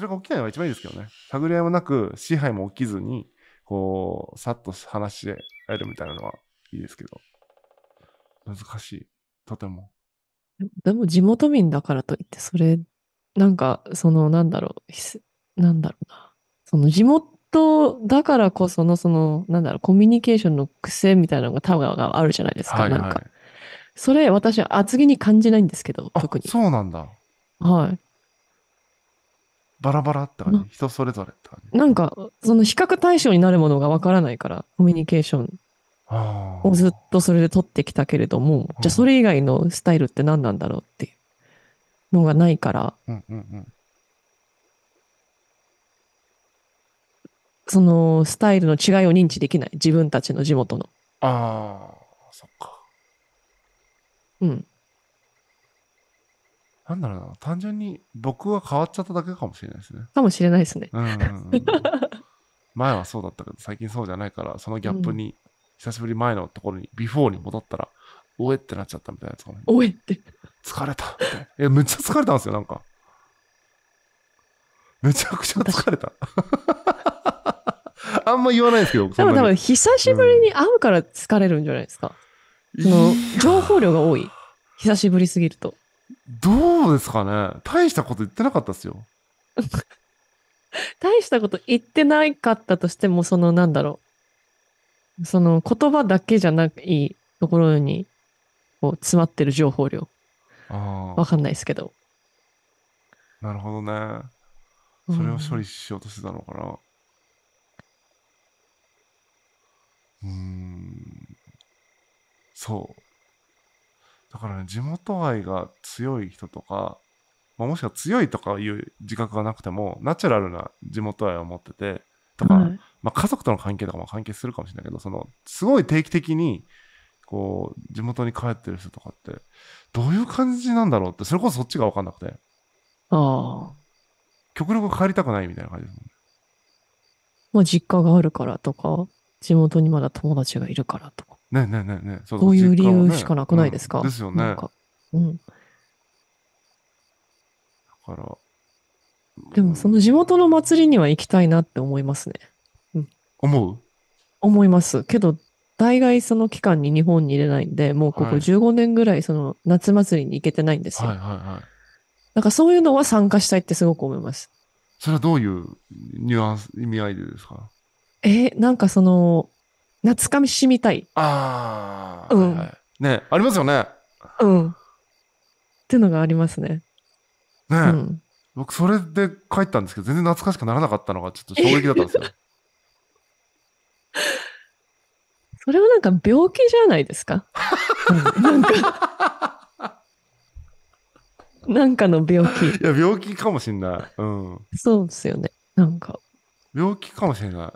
それが起きないのが一番いいですけどね。探り合いもなく、支配も起きずに、こう、さっと話し合えるみたいなのはいいですけど。難しい。とても。でも地元民だからといって、それ、なんか、その、なんだろう、なんだろうな。その地元だからこその、その、なんだろう、コミュニケーションの癖みたいなのが多分あるじゃないですか、はいはい、なんか。それ、私は厚着に感じないんですけど、特に。そうなんだ。はい。バラバラって感じ。人それぞれって感じ。なんか、その比較対象になるものがわからないから、コミュニケーションをずっとそれで取ってきたけれども、じゃあそれ以外のスタイルって何なんだろうっていうのがないから、うんうんうん、そのスタイルの違いを認知できない。自分たちの地元の。ああ、そっか。うん。なんだろうな、単純に僕は変わっちゃっただけかもしれないですね。かもしれないですね。うんうんうん、前はそうだったけど、最近そうじゃないから、そのギャップに、久しぶり前のところに、ビフォーに戻ったら、おえってなっちゃったみたいなやつかおえって。疲れた。え、めっちゃ疲れたんですよ、なんか。めちゃくちゃ疲れた。あんま言わないですけど、でも多分、久しぶりに会うから疲れるんじゃないですか。うん、その情報量が多い。久しぶりすぎると。どうそうですかね。大したこと言ってなかったですよ。大したこと言ってないかったとしても、そのなんだろう。その言葉だけじゃないところに、こう、詰まってる情報量。わかんないですけど。なるほどね。それを処理しようとしてたのかな。うん。そう。だからね、地元愛が強い人とか、まあ、もしくは強いとかいう自覚がなくても、ナチュラルな地元愛を持ってて、とか、まあ、家族との関係とかも関係するかもしれないけど、その、すごい定期的に、こう、地元に帰ってる人とかって、どういう感じなんだろうって、それこそそっちが分かんなくて。ああ。極力帰りたくないみたいな感じですもんね。まあ、実家があるからとか、地元にまだ友達がいるからとか。ねねねねそうういう理由しかなくないですか、うん、ですよね。うん、だから。でもその地元の祭りには行きたいなって思いますね。うん、思う思います。けど、大概その期間に日本に入れないんで、もうここ15年ぐらいその夏祭りに行けてないんですよ。はい、はい、はいなんかそういうのは参加したいってすごく思います。それはどういうニュアンス、意味合いでですかえー、なんかその、懐かしみたい。ああ、うん、はいはい、ね、ありますよね。うん。っていうのがありますね。ね、うん、僕それで帰ったんですけど、全然懐かしくならなかったのがちょっと衝撃だったんですよ。それはなんか病気じゃないですか。うん、なんか なんかの病気。いや、病気かもしんない。うん。そうですよね。なんか。病気かもしれない。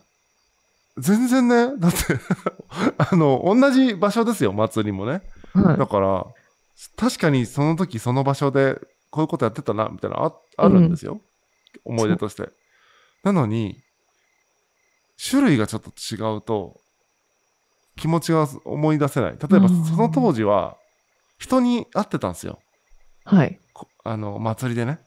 全然ね、だって あの、同じ場所ですよ、祭りもね。はい、だから、確かにその時その場所でこういうことやってたな、みたいなあ、あるんですよ。うん、思い出として。なのに、種類がちょっと違うと、気持ちが思い出せない。例えば、その当時は、人に会ってたんですよ。はい。あの、祭りでね。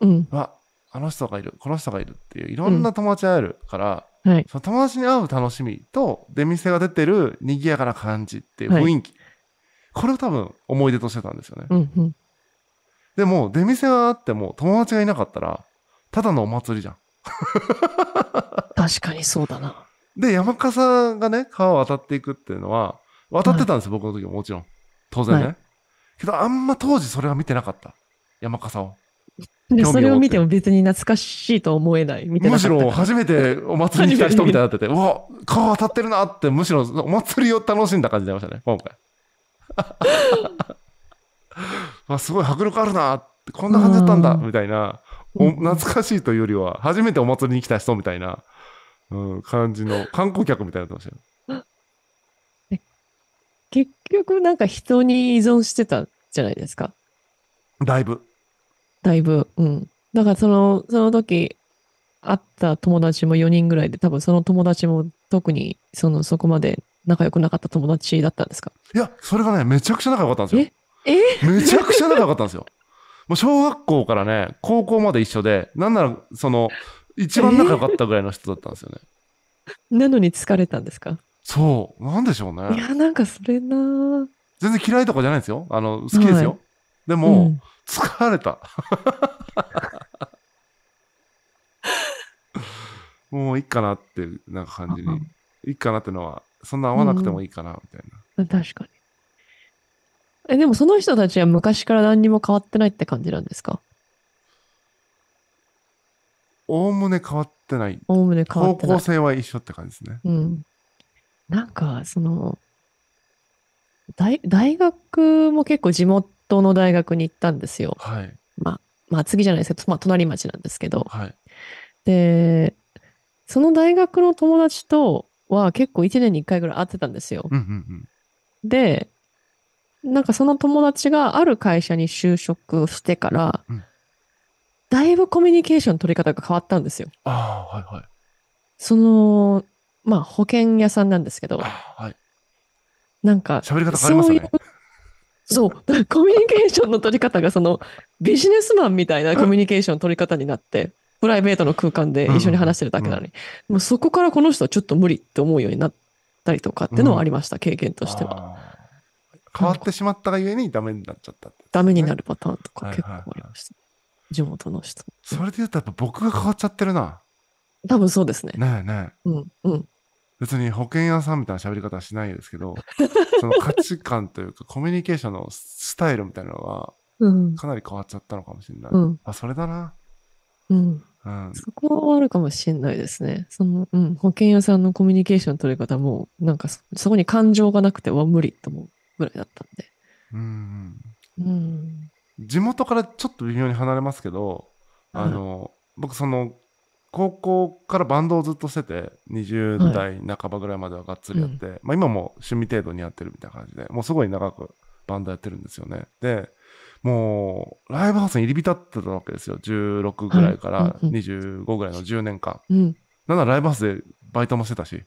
うん。あ、あの人がいる、この人がいるっていう、いろんな友達会えるから、はい、その友達に会う楽しみと、出店が出てる賑やかな感じっていう雰囲気、はい、これを多分思い出としてたんですよね。うんうん、でも、出店があっても友達がいなかったら、ただのお祭りじゃん。確かにそうだな。で、山笠がね、川を渡っていくっていうのは、渡ってたんですよ、はい、僕の時ももちろん。当然ね。けど、あんま当時それは見てなかった。山笠を。でそれを見ても別に懐かしいと思えないみたいな。むしろ初めてお祭りに来た人みたいになってて、うわ、顔当たってるなって、むしろお祭りを楽しんだ感じになりましたね、今回。あすごい迫力あるなって、こんな感じだったんだ、みたいな、お懐かしいというよりは、初めてお祭りに来た人みたいな、うん、感じの観光客みたいになってましたよ。結局なんか人に依存してたじゃないですか。だいぶ。だいぶ、うん。だからその、その時、会った友達も4人ぐらいで、多分その友達も特に、その、そこまで仲良くなかった友達だったんですかいや、それがね、めちゃくちゃ仲良かったんですよ。ええめちゃくちゃ仲良かったんですよ。もう小学校からね、高校まで一緒で、なんなら、その、一番仲良かったぐらいの人だったんですよね。なのに疲れたんですかそう。なんでしょうね。いや、なんかそれな全然嫌いとかじゃないですよ。あの、好きですよ。はい、でも、うん疲れた。もういいかなってなんか感じに。いいかなってのは、そんな合わなくてもいいかな、みたいな、うん。確かに。え、でもその人たちは昔から何にも変わってないって感じなんですかおおむね変わってない。おおむね変わってない。方向性は一緒って感じですね。うん。なんか、その、大大学も結構地元東の大学に行ったんですよ。はい。まあ、まあ、次じゃないですけど、まあ、隣町なんですけど。はい。で、その大学の友達とは結構1年に1回ぐらい会ってたんですよ。うんうんうん、で、なんかその友達がある会社に就職してから、うん、だいぶコミュニケーション取り方が変わったんですよ。ああ、はいはい。その、まあ保険屋さんなんですけど、はい、なんか、喋り方変わりましたね。そう。コミュニケーションの取り方が、その、ビジネスマンみたいなコミュニケーションの取り方になって、プライベートの空間で一緒に話してるだけなのに、うん、もうそこからこの人はちょっと無理って思うようになったりとかっていうのはありました、うん、経験としては。変わってしまったがゆえにダメになっちゃったっ、ね、ダメになるパターンとか結構ありました。地元の人。それで言うとやっぱ僕が変わっちゃってるな。多分そうですね。ねえねえ。うんうん。別に保険屋さんみたいな喋り方はしないですけど、その価値観というか、コミュニケーションのスタイルみたいなのは、かなり変わっちゃったのかもしれない。うん、あ、それだな。うん。うん、そこはあるかもしれないですね。その、うん、保険屋さんのコミュニケーションの取り方も、なんかそそこに感情がなくては無理と思うぐらいだったんで。うん。うん。地元からちょっと微妙に離れますけど、あの、僕その高校からバンドをずっとしてて20代半ばぐらいまではがっつりやって、はいまあ、今も趣味程度にやってるみたいな感じでもうすごい長くバンドやってるんですよねでもうライブハウスに入り浸ってたわけですよ16ぐらいから25ぐらいの10年間、はいうん、なんならライブハウスでバイトもしてたし、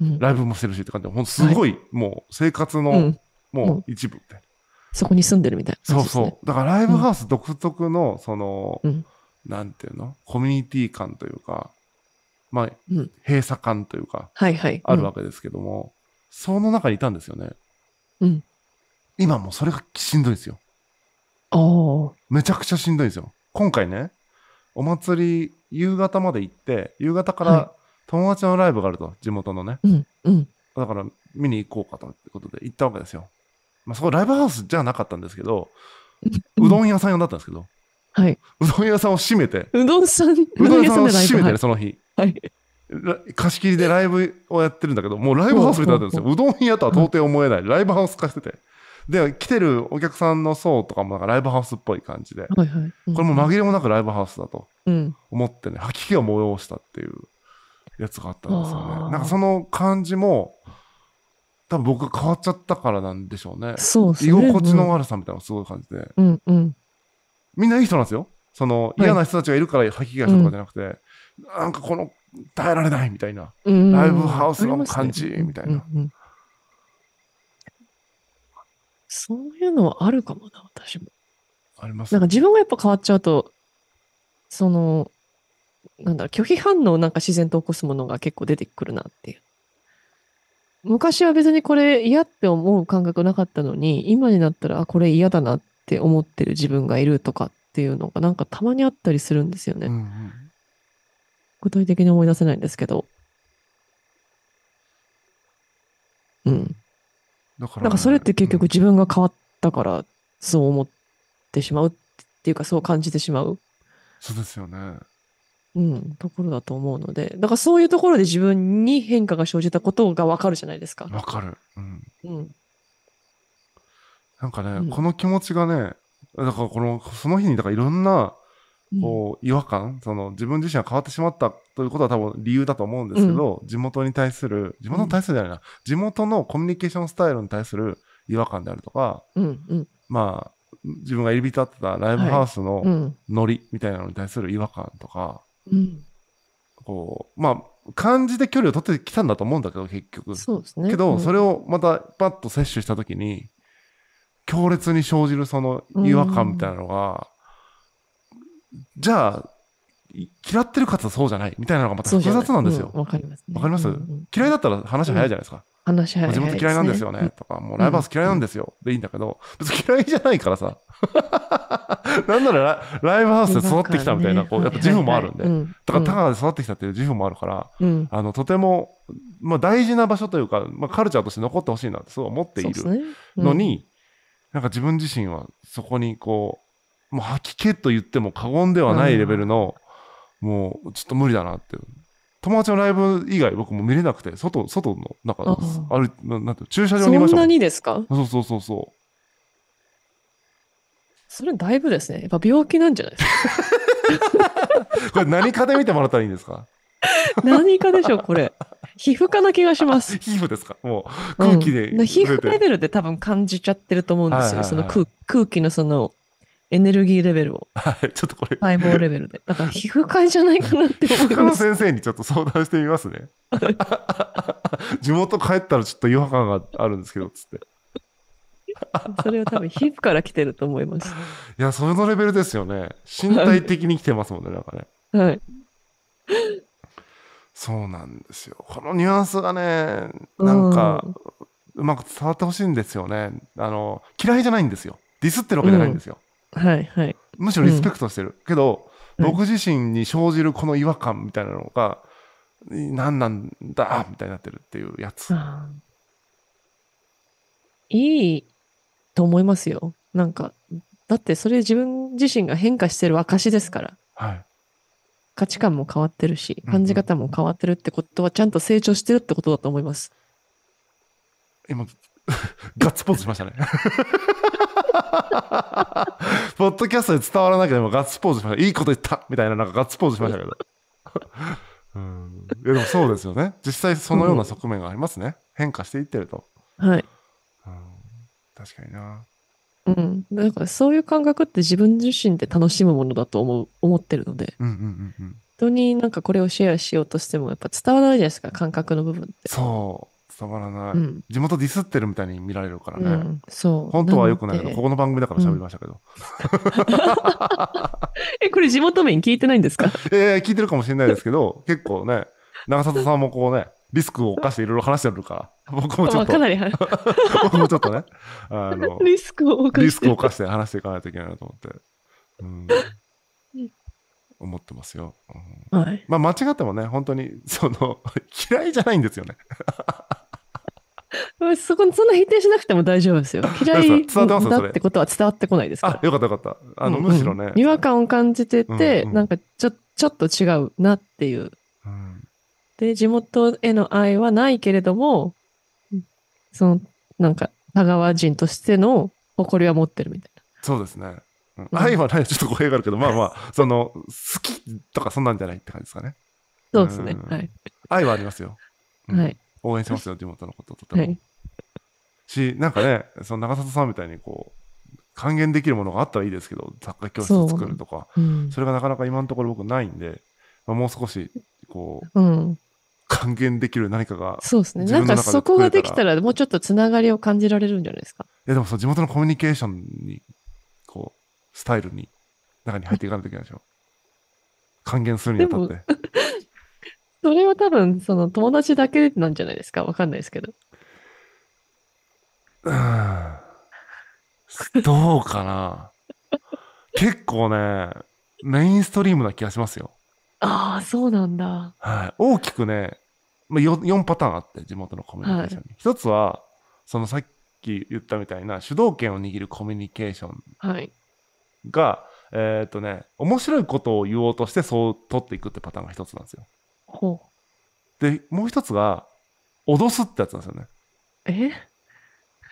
うん、ライブもしてるしって感じでほんとすごいもう生活のもう一部みたいそこに住んでるみたいな、ね、そうそうだからライブハウス独特のその、うんなんていうのコミュニティ感というか、まあ、うん、閉鎖感というか、はいはい、あるわけですけども、その中にいたんですよね。うん。今もうそれがしんどいんですよ。めちゃくちゃしんどいんですよ。今回ね、お祭り夕方まで行って、夕方から友達のライブがあると、はい、地元のね。うん、うん。だから見に行こうかとってことで行ったわけですよ。まあ、そこライブハウスじゃなかったんですけど、うどん屋さん用だったんですけど、はい、うどん屋さんを閉めてうどんさんうどん屋さんを閉めてね、はい、その日、はい、貸し切りでライブをやってるんだけどもうライブハウスみたいになってるんですようどん屋とは到底思えない、ライブハウス化しててで来てるお客さんの層とかもなんかライブハウスっぽい感じで、はいはいうん、これも紛れもなくライブハウスだと思ってね、吐き気を催したっていうやつがあったんですよねなんかその感じも多分僕が変わっちゃったからなんでしょうね、ね、居心地の悪さみたいなのすごい感じで、うんうんみんないい人なんですよ。その嫌な人たちがいるから吐き気がしたとかじゃなくて、はい、なんかこの耐えられないみたいな、ライブハウスの感じ、みたいな、うんうん、そういうのはあるかもな、私も。あります、なんか自分がやっぱ変わっちゃうと、その、なんだ拒否反応なんか自然と起こすものが結構出てくるなっていう。昔は別にこれ嫌って思う感覚なかったのに、今になったら、あ、これ嫌だなってって思ってる自分がいるとかっていうのがなんかたまにあったりするんですよね。うんうん、具体的に思い出せないんですけど。うん。だから、ね、なんかそれって結局自分が変わったからそう思ってしまうっていうかそう感じてしまう。そうですよね。うん、ところだと思うので、だからそういうところで自分に変化が生じたことがわかるじゃないですか。わかる。うん。うん。なんかね、うん、この気持ちがね、だからこの、その日に、だからいろんな、こう、違和感、うん、その、自分自身が変わってしまったということは多分理由だと思うんですけど、うん、地元に対する、地元に対するじゃないな、地元のコミュニケーションスタイルに対する違和感であるとか、うんうん、まあ、自分が入り浸ってたライブハウスのノリみたいなのに対する違和感とか、うん、こう、まあ、感じで距離を取ってきたんだと思うんだけど、結局。そうですね。けど、それをまたパッと摂取した時に、強烈に生じるその違和感みたいなのが、じゃあ、嫌ってるかつそうじゃないみたいなのがまた複雑なんですよ。わ、うん、かります、ね、わかります、うん、嫌いだったら話早いじゃないですか。うん、話早い、ね、自嫌いなんですよね、とか、もうライブハウス嫌いなんですよ、でいいんだけど、別に嫌いじゃないからさ。なんならライブハウスで育ってきたみたいな、こう、やっぱ自負もあるんで。だから、タガで育ってきたっていう自負もあるから、あの、とても、まあ大事な場所というか、まあカルチャーとして残ってほしいなってすご思っているのに、なんか自分自身はそこにこう、もう吐き気と言っても過言ではないレベルの、うん、もうちょっと無理だなって。友達のライブ以外僕も見れなくて、外、外の、中です。ある、なんて、駐車場にいましたそんなにですかそうそうそうそう。それだいぶですね。やっぱ病気なんじゃないですか これ何かで見てもらったらいいんですか 何かでしょう、これ。皮膚科な気がします。皮膚ですかもう空気で、うん、皮膚レベルで多分感じちゃってると思うんですよ。はいはいはい、その空空気のそのエネルギーレベルを。はい、ちょっとこれ。細胞レベルで。だから皮膚科じゃないかなって思います。皮膚科の先生にちょっと相談してみますね。地元帰ったらちょっと違和感があるんですけど、つって。それは多分皮膚から来てると思います。いや、それのレベルですよね。身体的に来てますもんね、なんかね。はい。そうなんですよ。このニュアンスがね、なんか、うまく伝わってほしいんですよね。あの、嫌いじゃないんですよ。ディスってるわけじゃないんですよ。うん、はいはい。むしろリスペクトしてる。けど、僕自身に生じるこの違和感みたいなのが、何なんだみたいになってるっていうやつ。いいと思いますよ。なんか、だってそれ自分自身が変化してる証ですから。はい。価値観も変わってるし、感じ方も変わってるってことは、ちゃんと成長してるってことだと思います。今、ガッツポーズしましたね。ポッドキャストで伝わらなければガッツポーズしました。いいこと言ったみたいな、なんかガッツポーズしましたけど。うん、でもそうですよね。実際そのような側面がありますね。うん、変化していってると。はい。うん、確かにな。うん、だからそういう感覚って自分自身で楽しむものだと思う思ってるので、うんうんうんうん、人になんかこれをシェアしようとしてもやっぱ伝わらないじゃないですか感覚の部分ってそう伝わらない、うん、地元ディスってるみたいに見られるからね、うん、そう本当はよくないけどここの番組だから喋りましたけど、えこれ地元民聞いてないんですかえー、聞いてるかもしれないですけど結構ね長里さんもこうねリスクを犯していろいろ話してるから、僕もちょっと、まあ、僕もちょっとね、あの リスクを犯して。リスクを犯して話していかないといけないなと思って、うん、思ってますよ。うん、はい、まあ、間違ってもね、本当に、その、嫌いじゃないんですよね。そこそんな否定しなくても大丈夫ですよ。嫌いだってことは伝わってこないですから。あよかったよかった。あの、うんうん、むしろね。違和感を感じてて、うんうん、なんかちょちょっと違うなっていう。うんで、地元への愛はないけれども、その、なんか、田川人としての誇りは持ってるみたいな。そうですね。愛はないちょっと声があるけど、まあまあ、その、好きとかそんなんじゃないって感じですかね。そうですね。はい。愛はありますよ。うん、はい。応援しますよ、地元のこととても。はい、し、なんかね、その長里さんみたいにこう、還元できるものがあったらいいですけど、雑貨教室作るとかそ、うん、それがなかなか今のところ僕ないんで、まあ、もう少し、こう、うん、還元できる何かが。そうですね。なんかそこができたら、もうちょっとつながりを感じられるんじゃないですか。いや、でもその地元のコミュニケーションに、こう、スタイルに、中に入っていかないといけないでしょ。還元するにあたって。それは多分、その友達だけなんじゃないですか。わかんないですけど。うん。どうかな。結構ね、メインストリームな気がしますよ。ああ、そうなんだ。はい。大きくね、まあ4、4, パターンあって地元のコミュニケーションに、はい、一つはそのさっき言ったみたいな主導権を握るコミュニケーションが、はい、えっ、ー、とね面白いことを言おうとしてそう取っていくってパターンが一つなんですよ。ほうでもう一つが脅すってやつなんですよね。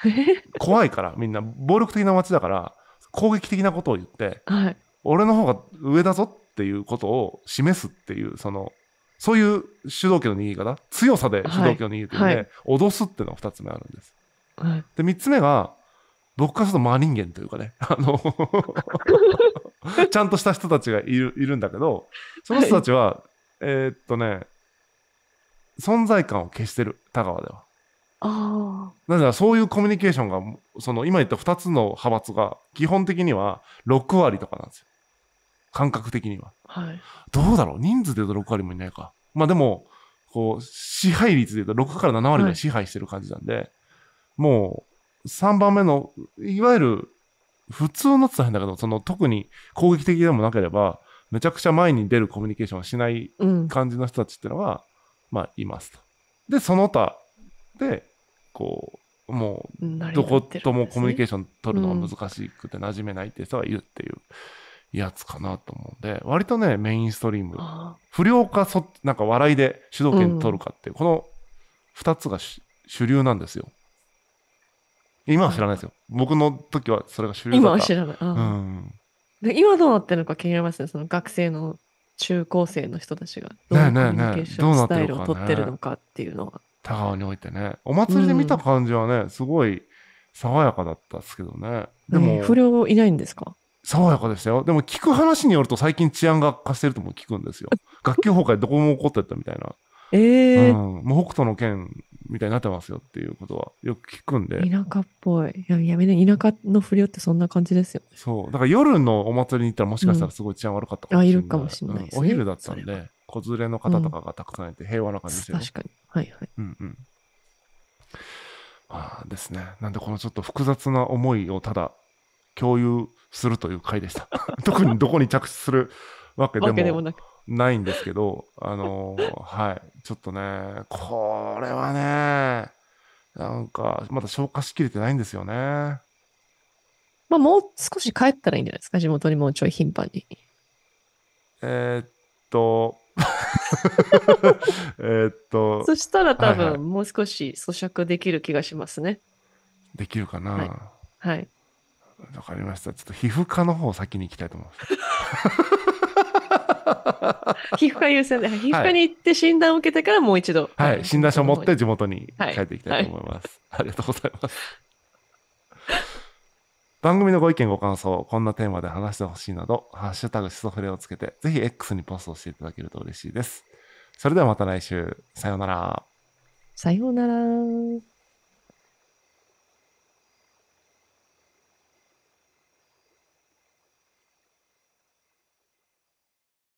え怖いからみんな暴力的な街だから攻撃的なことを言って、はい、俺の方が上だぞっていうことを示すっていうそのそういう主導権の握り方、強さで主導権を握るというので、はいはい、脅すっていうのが2つ目あるんです。はい、で、3つ目が、僕からすると真人間というかね、あのちゃんとした人たちがいるいるんだけど、その人たちは、えー、っとね、存在感を消してる、田川では。あなぜならそういうコミュニケーションがその今言った2つの派閥が基本的には6割とかなんですよ。感覚的には。はい。どうだろう人数で言うと6割もいないか。まあでも、こう、支配率で言うと6から7割ぐらい支配してる感じなんで、はい、もう、3番目の、いわゆる、普通のって言変だけど、その特に攻撃的でもなければ、めちゃくちゃ前に出るコミュニケーションをしない感じの人たちっていうのは、うん、まあ、いますと。で、その他で、こう、もう、どこともコミュニケーション取るのが難しくて馴染めないって人はいるっていう。うんやつかなと思うんで、割とね、メインストリーム、不良かそ、なんか笑いで主導権取るかっていう、この2つが主流なんですよ。今は知らないですよ。僕の時はそれが主流だった。今は知らない。うん、で今どうなってるのか気になりますね。その学生の中高生の人たちがどういうコミュスタイルを取ってるのかっていうのが。田川においてね。お祭りで見た感じはね、すごい爽やかだったっすけどね。でも。不良いないんですか爽やかでしたよ。でも聞く話によると最近治安が悪化してるとも聞くんですよ。学級崩壊どこも起こってったみたいな。ええー、うん、もう北斗の剣みたいになってますよっていうことはよく聞くんで。田舎っぽい。いや、やめね、田舎の不良ってそんな感じですよ、そう。だから夜のお祭りに行ったらもしかしたらすごい治安悪かったかもしれない。うん、あ、いるかもしれない、ねうん、お昼だったんで、子連れの方とかがたくさんいて平和な感じですよ、ね、確かに。はいはい。うんうん。まあですね。なんでこのちょっと複雑な思いをただ共有するという回でした。特にどこに着地するわけでもないんですけど、あのー、はい、ちょっとね、これはね、なんか、まだ消化しきれてないんですよね。まあ、もう少し帰ったらいいんじゃないですか、地元にもうちょい頻繁に。えー、っと、えっと。そしたら多分、もう少し咀嚼できる気がしますね。できるかな、はい、はいわかりました。ちょっと皮膚科の方先に行きたいと思います。皮膚科優先で、皮膚科に行って診断を受けてからもう一度。はい、はい、診断書を持って地元に帰っていきたいと思います。はいはい、ありがとうございます。番組のご意見ご感想、こんなテーマで話してほしいなど、ハッシュタグシソフレをつけて、ぜひ X にポストしていただけると嬉しいです。それではまた来週。さようなら。さようなら。